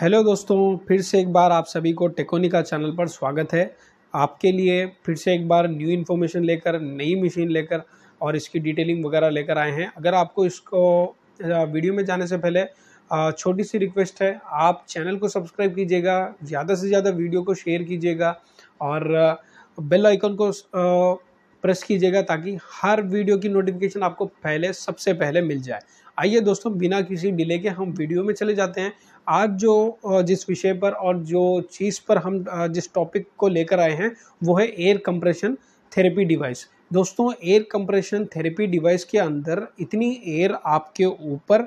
Hello दोस्तों फिर से एक बार आप सभी को टेकोनिका चैनल पर स्वागत है आपके लिए फिर से एक बार न्यू इन्फॉर्मेशन लेकर नई मशीन लेकर और इसकी डिटेलिंग वगैरह लेकर आए हैं अगर आपको इसको वीडियो में जाने से पहले छोटी सी रिक्वेस्ट है आप चैनल को सब्सक्राइब कीजिएगा ज़्यादा से ज़्यादा वीडियो को शेयर कीजिएगा और बेल आइकन को प्रेस कीजिएगा ताकि हर वीडियो की नोटिफिकेशन आपको पहले सबसे पहले मिल जाए आइए दोस्तों बिना किसी डिले के हम वीडियो में चले जाते हैं आज जो जिस विषय पर और जो चीज़ पर हम जिस टॉपिक को लेकर आए हैं वो है एयर कंप्रेशन थेरेपी डिवाइस दोस्तों एयर कंप्रेशन थेरेपी डिवाइस के अंदर इतनी एयर आपके ऊपर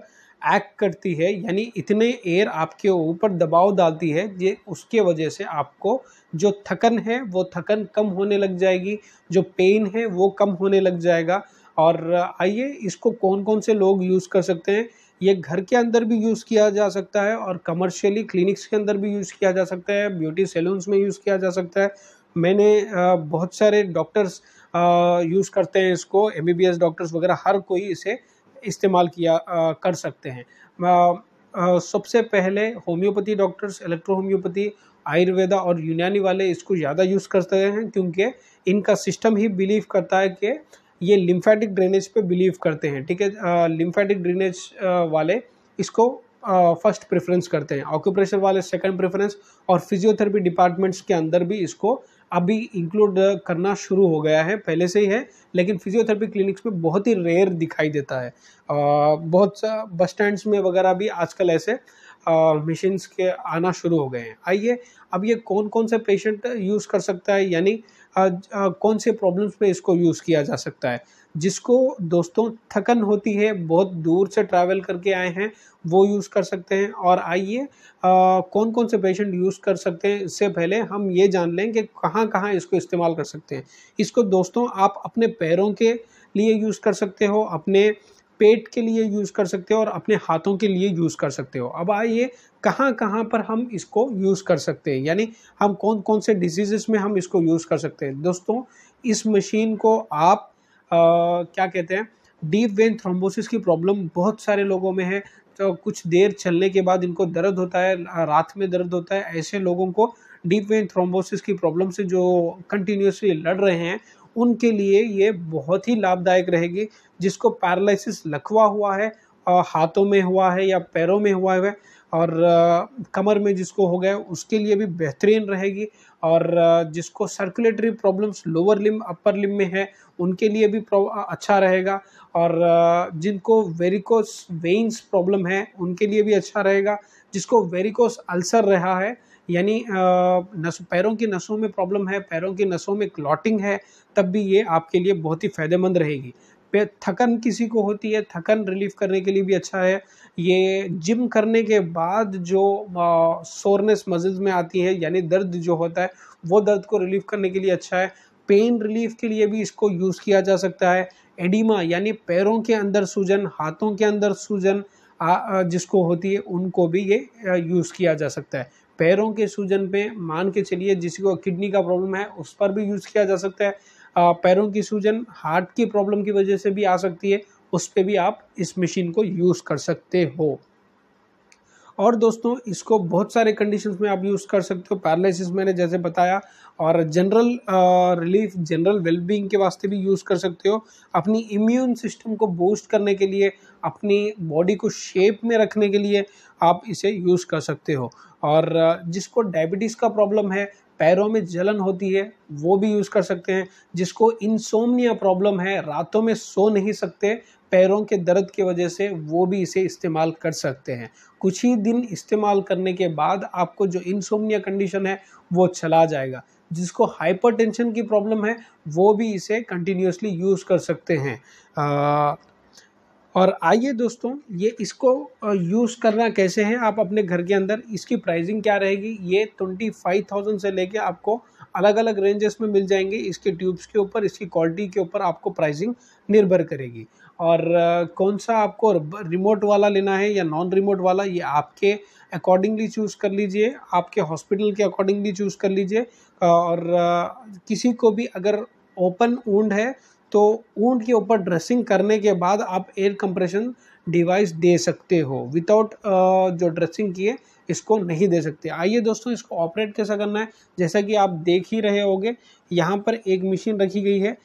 एक्ट करती है यानी इतने एयर आपके ऊपर दबाव डालती है ये उसके वजह से आपको जो थकन है वो थकन कम होने लग जाएगी जो पेन है वो कम होने लग जाएगा और आइए इसको कौन कौन से लोग यूज़ कर सकते हैं ये घर के अंदर भी यूज़ किया जा सकता है और कमर्शियली क्लिनिक्स के अंदर भी यूज़ किया जा सकता है ब्यूटी सैलून्स में यूज़ किया जा सकता है मैंने बहुत सारे डॉक्टर्स यूज़ करते हैं इसको एम डॉक्टर्स वगैरह हर कोई इसे इस्तेमाल किया कर सकते हैं सबसे पहले homeopathy doctors electro homeopathy Ayurveda और यूनानी वाले इसको ज़्यादा यूज़ करते हैं क्योंकि इनका सिस्टम ही बिलीव करता है कि ये लिम्फेटिक ड्रेनेज पे बिलीव करते हैं ठीक है लिम्फेटिक ड्रेनेज वाले इसको फर्स्ट प्रेफरेंस करते हैं ऑक्यूप्रेशन वाले सेकंड प्रेफरेंस और फिजियोथेरेपी डिपार्टमेंट्स के अंदर भी इसको अभी इंक्लूड करना शुरू हो गया है पहले से ही है लेकिन फिजियोथेरेपी क्लिनिक्स में बहुत ही रेयर दिखाई देता है आ, बहुत सा बस स्टैंड्स में वगैरह भी आजकल ऐसे मशीन्स के आना शुरू हो गए हैं आइए अब ये कौन कौन से पेशेंट यूज़ कर सकता है यानी कौन से प्रॉब्लम्स पे इसको यूज़ किया जा सकता है जिसको दोस्तों थकन होती है बहुत दूर से ट्रैवल करके आए हैं वो यूज़ कर सकते हैं और आइए कौन कौन से पेशेंट यूज़ कर सकते हैं इससे पहले हम ये जान लें कि कहाँ कहाँ इसको इस्तेमाल कर सकते हैं इसको दोस्तों आप अपने पैरों के लिए यूज़ कर सकते हो अपने पेट के लिए यूज़ कर सकते हो और अपने हाथों के लिए यूज़ कर सकते हो अब आइए कहाँ कहाँ पर हम इसको यूज़ कर सकते हैं यानी हम कौन कौन से डिजीज़ में हम इसको यूज़ कर सकते हैं दोस्तों इस मशीन को आप आ, क्या कहते हैं डीप वेन थ्रोम्बोसिस की प्रॉब्लम बहुत सारे लोगों में है तो कुछ देर चलने के बाद इनको दर्द होता है रात में दर्द होता है ऐसे लोगों को डीप वेन थ्रोम्बोसिस की प्रॉब्लम से जो कंटिन्यूसली लड़ रहे हैं उनके लिए ये बहुत ही लाभदायक रहेगी जिसको पैरालिसिस लखवा हुआ है और हाथों में हुआ है या पैरों में हुआ है और कमर में जिसको हो गया उसके लिए भी बेहतरीन रहेगी और जिसको circulatory problems lower limb upper limb में है उनके लिए भी अच्छा रहेगा और जिनको वेरिकोस वेन्स प्रॉब्लम है उनके लिए भी अच्छा रहेगा जिसको वेरिकोस अल्सर रहा है यानी नस पैरों की नसों में प्रॉब्लम है पैरों की नसों में क्लॉटिंग है तब भी ये आपके लिए बहुत ही फ़ायदेमंद रहेगी थकन किसी को होती है थकन रिलीफ करने के लिए भी अच्छा है ये जिम करने के बाद जो सोरनेस मजल्स में आती है यानी दर्द जो होता है वो दर्द को रिलीफ करने के लिए अच्छा है पेन रिलीफ के लिए भी इसको यूज़ किया जा सकता है एडिमा यानी पैरों के अंदर सूजन हाथों के अंदर सूजन जिसको होती है उनको भी ये यूज़ किया जा सकता है पैरों के सूजन पे मान के चलिए जिसको किडनी का प्रॉब्लम है उस पर भी यूज़ किया जा सकता है पैरों की सूजन हार्ट की प्रॉब्लम की वजह से भी आ सकती है उस पर भी आप इस मशीन को यूज़ कर सकते हो और दोस्तों इसको बहुत सारे कंडीशन में आप यूज़ कर सकते हो पैरालिसिस मैंने जैसे बताया और जनरल रिलीफ जनरल वेलबींग के वास्ते भी यूज़ कर सकते हो अपनी इम्यून सिस्टम को बूस्ट करने के लिए अपनी बॉडी को शेप में रखने के लिए आप इसे यूज़ कर सकते हो और जिसको डायबिटीज़ का प्रॉब्लम है पैरों में जलन होती है वो भी यूज़ कर सकते हैं जिसको इंसोमनिया प्रॉब्लम है रातों में सो नहीं सकते पैरों के दर्द की वजह से वो भी इसे इस्तेमाल कर सकते हैं कुछ ही दिन इस्तेमाल करने के बाद आपको जो इंसोमनिया कंडीशन है वो चला जाएगा जिसको हाइपरटेंशन की प्रॉब्लम है वो भी इसे कंटिन्यूसली यूज़ कर सकते हैं आ, और आइए दोस्तों ये इसको यूज़ करना कैसे है आप अपने घर के अंदर इसकी प्राइसिंग क्या रहेगी ये ट्वेंटी फाइव थाउजेंड से लेके आपको अलग अलग रेंजेस में मिल जाएंगे इसके ट्यूब्स के ऊपर इसकी क्वालिटी के ऊपर आपको प्राइसिंग निर्भर करेगी और कौन सा आपको रिमोट वाला लेना है या नॉन रिमोट वाला ये आपके अकॉर्डिंगली चूज़ कर लीजिए आपके हॉस्पिटल के अकॉर्डिंगली चूज़ कर लीजिए और किसी को भी अगर ओपन ऊंड है तो ऊंड के ऊपर ड्रेसिंग करने के बाद आप एयर कंप्रेशन डिवाइस दे सकते हो विदाउट जो ड्रेसिंग किए इसको नहीं दे सकते आइए दोस्तों इसको ऑपरेट कैसा करना है जैसा कि आप देख ही रहे होंगे यहाँ पर एक मशीन रखी गई है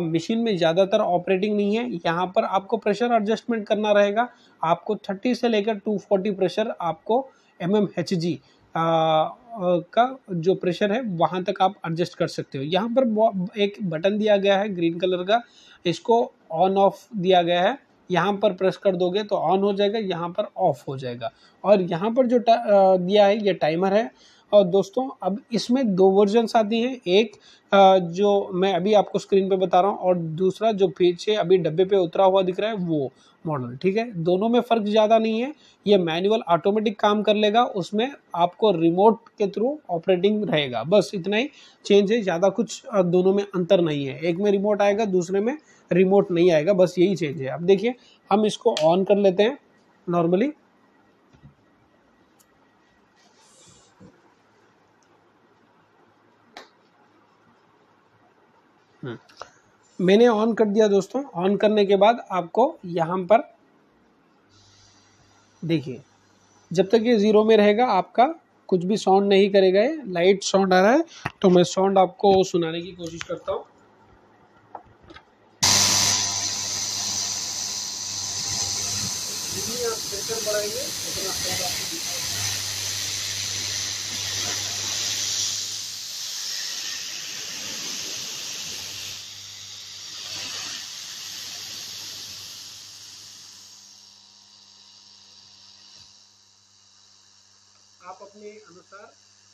मशीन में ज़्यादातर ऑपरेटिंग नहीं है यहाँ पर आपको प्रेशर एडजस्टमेंट करना रहेगा आपको 30 से लेकर 240 प्रेशर आपको एम एम एच जी का जो प्रेशर है वहाँ तक आप एडजस्ट कर सकते हो यहाँ पर एक बटन दिया गया है ग्रीन कलर का इसको ऑन ऑफ दिया गया है यहाँ पर प्रेस कर दोगे तो ऑन हो जाएगा यहाँ पर ऑफ हो जाएगा और यहाँ पर जो दिया है ये टाइमर है और दोस्तों अब इसमें दो वर्जन्स आती हैं एक जो मैं अभी आपको स्क्रीन पे बता रहा हूँ और दूसरा जो पीछे अभी डब्बे पे उतरा हुआ दिख रहा है वो मॉडल ठीक है दोनों में फ़र्क ज़्यादा नहीं है ये मैनुअल ऑटोमेटिक काम कर लेगा उसमें आपको रिमोट के थ्रू ऑपरेटिंग रहेगा बस इतना ही चेंज है ज़्यादा कुछ दोनों में अंतर नहीं है एक में रिमोट आएगा दूसरे में रिमोट नहीं आएगा बस यही चेंज है अब देखिए हम इसको ऑन कर लेते हैं नॉर्मली हम्म। मैंने ऑन कर दिया दोस्तों ऑन करने के बाद आपको यहाँ पर देखिए जब तक ये ज़ीरो में रहेगा आपका कुछ भी साउंड नहीं करेगा ये लाइट साउंड आ रहा है तो मैं साउंड आपको सुनाने की कोशिश करता हूँ बढ़ाएंगे उतना आप अपने अनुसार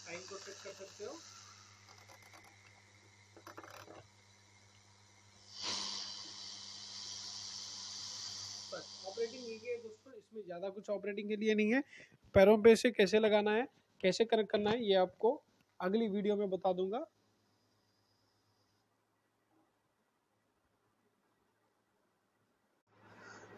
टाइम को सेट कर सकते हो ऑपरेटिंग दोस्तों इसमें ज़्यादा कुछ ऑपरेटिंग के लिए नहीं है पैरों पे से कैसे लगाना है कैसे कनेक्ट करना है ये आपको अगली वीडियो में बता दूंगा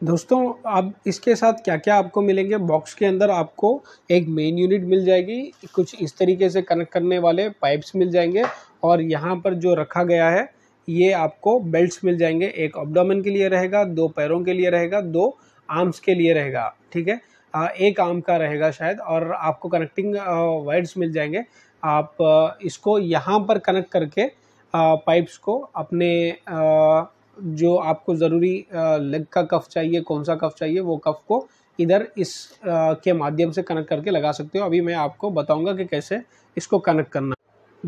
दोस्तों अब इसके साथ क्या क्या आपको मिलेंगे बॉक्स के अंदर आपको एक मेन यूनिट मिल जाएगी कुछ इस तरीके से कनेक्ट करने वाले पाइप्स मिल जाएंगे और यहाँ पर जो रखा गया है ये आपको बेल्ट्स मिल जाएंगे एक ऑब्डोमन के लिए रहेगा दो पैरों के लिए रहेगा दो आर्म्स के लिए रहेगा ठीक है एक आर्म का रहेगा शायद और आपको कनेक्टिंग वायर्स मिल जाएंगे आप इसको यहाँ पर कनेक्ट करके पाइप्स को अपने आ, जो आपको ज़रूरी लेग का कफ चाहिए कौन सा कफ चाहिए वो कफ को इधर इस के माध्यम से कनेक्ट करके लगा सकते हो अभी मैं आपको बताऊंगा कि कैसे इसको कनेक्ट करना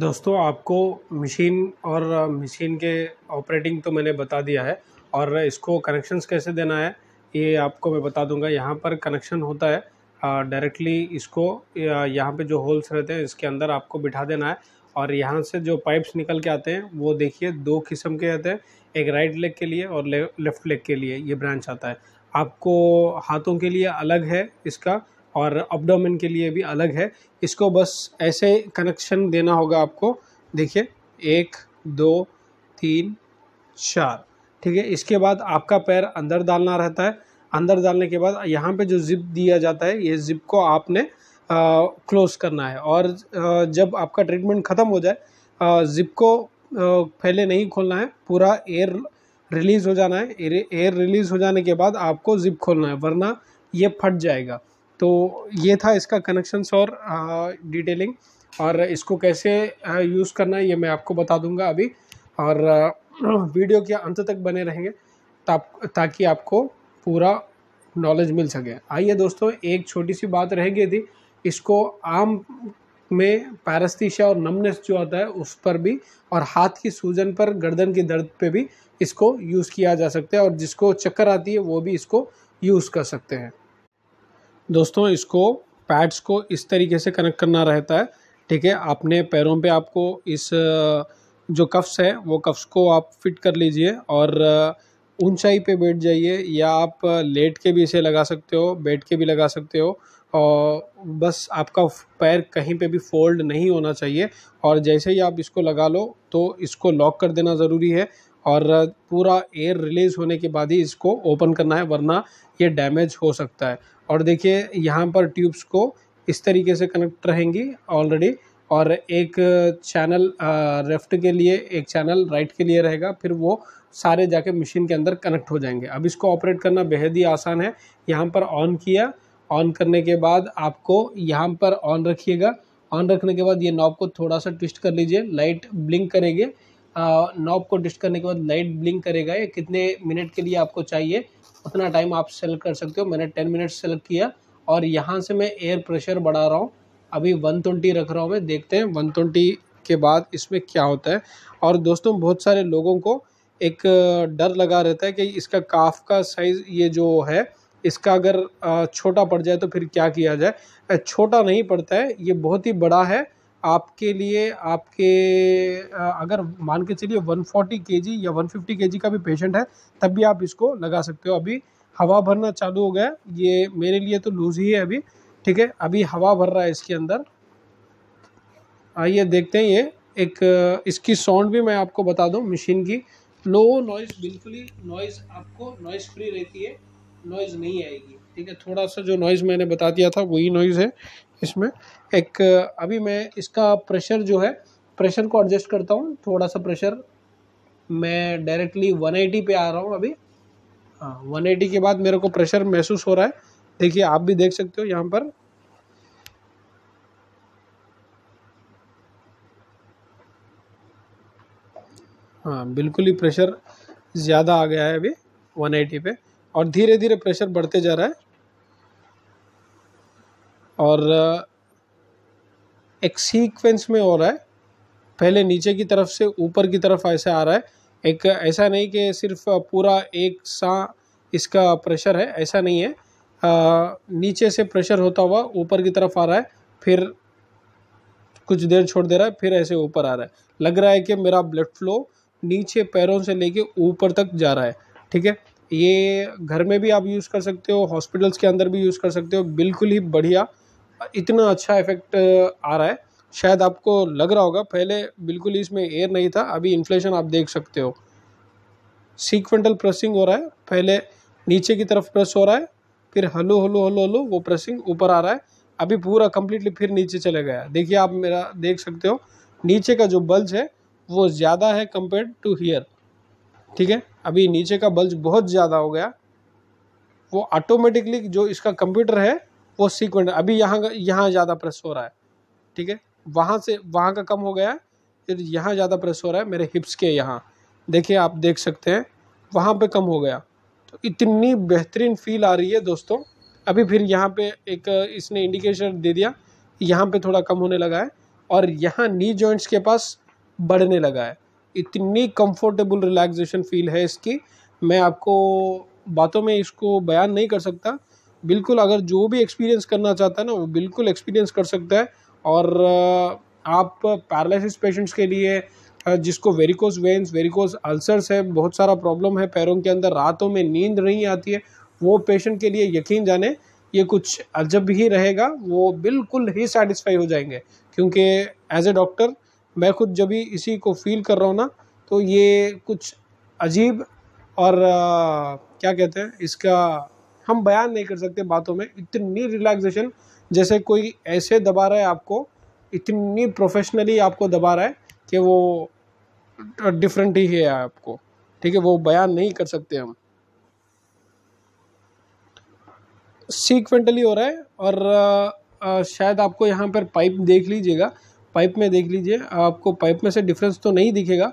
दोस्तों आपको मशीन और मशीन के ऑपरेटिंग तो मैंने बता दिया है और इसको कनेक्शंस कैसे देना है ये आपको मैं बता दूंगा यहाँ पर कनेक्शन होता है डायरेक्टली इसको यहाँ पे जो होल्स रहते हैं इसके अंदर आपको बिठा देना है और यहाँ से जो पाइप्स निकल के आते हैं वो देखिए दो किस्म के रहते हैं एक राइट लेग के लिए और ले, लेफ्ट लेग के लिए ये ब्रांच आता है आपको हाथों के लिए अलग है इसका और अपडोमिन के लिए भी अलग है इसको बस ऐसे कनेक्शन देना होगा आपको देखिए एक दो तीन चार ठीक है इसके बाद आपका पैर अंदर डालना रहता है अंदर डालने के बाद यहाँ पे जो ज़िप दिया जाता है ये ज़िप को आपने क्लोज़ करना है और जब आपका ट्रीटमेंट ख़त्म हो जाए ज़िप को पहले नहीं खोलना है पूरा एयर रिलीज़ हो जाना है एयर, एयर रिलीज़ हो जाने के बाद आपको ज़िप खोलना है वरना ये फट जाएगा तो ये था इसका कनेक्शंस और डिटेलिंग और इसको कैसे यूज़ करना है ये मैं आपको बता दूंगा अभी और वीडियो के अंत तक बने रहेंगे ताकि आपको पूरा नॉलेज मिल सके आइए दोस्तों एक छोटी सी बात रह गई थी इसको आम में पैरस्तीशा और नमनेस जो आता है उस पर भी और हाथ की सूजन पर गर्दन के दर्द पे भी इसको यूज़ किया जा सकता है और जिसको चक्कर आती है वो भी इसको यूज़ कर सकते हैं दोस्तों इसको पैड्स को इस तरीके से कनेक्ट करना रहता है ठीक है आपने पैरों पे आपको इस जो कफ्स है वो कफ्स को आप फिट कर लीजिए और ऊंचाई पे बैठ जाइए या आप लेट के भी इसे लगा सकते हो बैठ के भी लगा सकते हो और बस आपका पैर कहीं पे भी फोल्ड नहीं होना चाहिए और जैसे ही आप इसको लगा लो तो इसको लॉक कर देना ज़रूरी है और पूरा एयर रिलीज़ होने के बाद ही इसको ओपन करना है वरना ये डैमेज हो सकता है और देखिए यहाँ पर ट्यूब्स को इस तरीके से कनेक्ट रहेंगी ऑलरेडी और एक चैनल लेफ्ट के लिए एक चैनल राइट के लिए रहेगा फिर वो सारे जाके मशीन के अंदर कनेक्ट हो जाएंगे अब इसको ऑपरेट करना बेहद ही आसान है यहाँ पर ऑन किया ऑन करने के बाद आपको यहाँ पर ऑन रखिएगा ऑन रखने के बाद ये नॉब को थोड़ा सा ट्विस्ट कर लीजिए लाइट ब्लिंक करेंगे नॉब को ट्विस्ट करने के बाद लाइट ब्लिंक करेगा ये कितने मिनट के लिए आपको चाहिए उतना टाइम आप सेलेक्ट कर सकते हो मैंने टेन मिनट सेलेक्ट किया और यहाँ से मैं एयर प्रेशर बढ़ा रहा हूँ अभी वन ट्वेंटी रख रहा हूँ मैं देखते हैं वन ट्वेंटी के बाद इसमें क्या होता है और दोस्तों बहुत सारे लोगों को एक डर लगा रहता है कि इसका काफ का साइज़ ये जो है इसका अगर छोटा पड़ जाए तो फिर क्या किया जाए छोटा नहीं पड़ता है ये बहुत ही बड़ा है आपके लिए आपके अगर मान के चलिए 140 फोर्टी या 150 फिफ्टी का भी पेशेंट है तब भी आप इसको लगा सकते हो अभी हवा भरना चालू हो गया ये मेरे लिए तो लूज़ ही है अभी ठीक है अभी हवा भर रहा है इसके अंदर आइए देखते हैं ये एक इसकी साउंड भी मैं आपको बता दूं मशीन की लो नॉइज़ बिल्कुल ही नॉइज़ आपको नॉइज़ फ्री रहती है नॉइज़ नहीं आएगी ठीक है थोड़ा सा जो नॉइज़ मैंने बता दिया था वही नॉइज़ है इसमें एक अभी मैं इसका प्रेशर जो है प्रेशर को एडजस्ट करता हूँ थोड़ा सा प्रेशर मैं डायरेक्टली 180 पे आ रहा हूँ अभी हाँ 180 के बाद मेरे को प्रेशर महसूस हो रहा है देखिए आप भी देख सकते हो यहाँ पर हाँ बिल्कुल ही प्रेशर ज़्यादा आ गया है अभी 180 पे और धीरे धीरे प्रेशर बढ़ते जा रहा है और एक सीक्वेंस में हो रहा है पहले नीचे की तरफ से ऊपर की तरफ ऐसे आ रहा है एक ऐसा नहीं कि सिर्फ पूरा एक सा इसका प्रेशर है ऐसा नहीं है नीचे से प्रेशर होता हुआ ऊपर की तरफ आ रहा है फिर कुछ देर छोड़ दे रहा है फिर ऐसे ऊपर आ रहा है लग रहा है कि मेरा ब्लड फ्लो नीचे पैरों से लेके ऊपर तक जा रहा है ठीक है ये घर में भी आप यूज़ कर सकते हो हॉस्पिटल्स के अंदर भी यूज़ कर सकते हो बिल्कुल ही बढ़िया इतना अच्छा इफेक्ट आ रहा है शायद आपको लग रहा होगा पहले बिल्कुल इसमें एयर नहीं था अभी इन्फ्लेशन आप देख सकते हो सीक्वेंटल प्रेसिंग हो रहा है पहले नीचे की तरफ प्रेस हो रहा है फिर हलो हलो हलो हलो वो प्रेसिंग ऊपर आ रहा है अभी पूरा कम्प्लीटली फिर नीचे चले गया देखिए आप मेरा देख सकते हो नीचे का जो बल्ज है वो ज़्यादा है कम्पेयर टू हीयर ठीक है अभी नीचे का बल्ज बहुत ज़्यादा हो गया वो ऑटोमेटिकली जो इसका कंप्यूटर है वो सीक्वेंट अभी यहाँ यहाँ ज़्यादा प्रेस हो रहा है ठीक है वहाँ से वहाँ का कम हो गया फिर यहाँ ज़्यादा प्रेस हो रहा है मेरे हिप्स के यहाँ देखिए आप देख सकते हैं वहाँ पे कम हो गया तो इतनी बेहतरीन फील आ रही है दोस्तों अभी फिर यहाँ पे एक इसने इंडिकेशन दे दिया यहाँ पे थोड़ा कम होने लगा है और यहाँ नी जॉइंट्स के पास बढ़ने लगा है इतनी कंफर्टेबल रिलैक्सेशन फील है इसकी मैं आपको बातों में इसको बयान नहीं कर सकता बिल्कुल अगर जो भी एक्सपीरियंस करना चाहता है ना वो बिल्कुल एक्सपीरियंस कर सकता है और आप पैरालिसिस पेशेंट्स के लिए जिसको वेरिकोस वेन्स वेरिकोस अल्सर्स है बहुत सारा प्रॉब्लम है पैरों के अंदर रातों में नींद नहीं आती है वो पेशेंट के लिए यकीन जाने ये कुछ अजब ही रहेगा वो बिल्कुल ही सेटिस्फाई हो जाएंगे क्योंकि एज ए डॉक्टर मैं खुद जब भी इसी को फील कर रहा हूँ ना तो ये कुछ अजीब और आ, क्या कहते हैं इसका हम बयान नहीं कर सकते बातों में इतनी रिलैक्सेशन जैसे कोई ऐसे दबा रहा है आपको इतनी प्रोफेशनली आपको दबा रहा है कि वो डिफरेंट ही है आपको ठीक है वो बयान नहीं कर सकते हम सीक्वेंटली हो रहा है और शायद आपको यहाँ पर पाइप देख लीजिएगा पाइप में देख लीजिए आपको पाइप में से डिफरेंस तो नहीं दिखेगा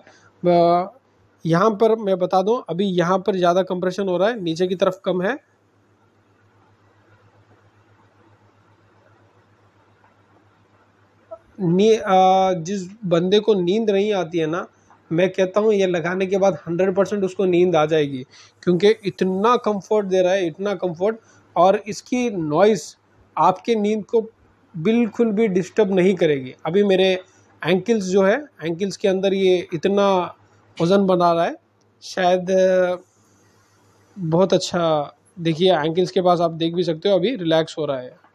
यहाँ पर मैं बता दूँ अभी यहाँ पर ज़्यादा कंप्रेशन हो रहा है नीचे की तरफ कम है नी आ, जिस बंदे को नींद नहीं आती है ना मैं कहता हूँ ये लगाने के बाद हंड्रेड परसेंट उसको नींद आ जाएगी क्योंकि इतना कंफर्ट दे रहा है इतना कंफर्ट और इसकी नॉइस आपके नींद को बिल्कुल भी डिस्टर्ब नहीं करेगी अभी मेरे एंकल्स जो है एंकल्स के अंदर ये इतना वज़न बना रहा है शायद बहुत अच्छा देखिए एंकल्स के पास आप देख भी सकते हो अभी रिलैक्स हो रहा है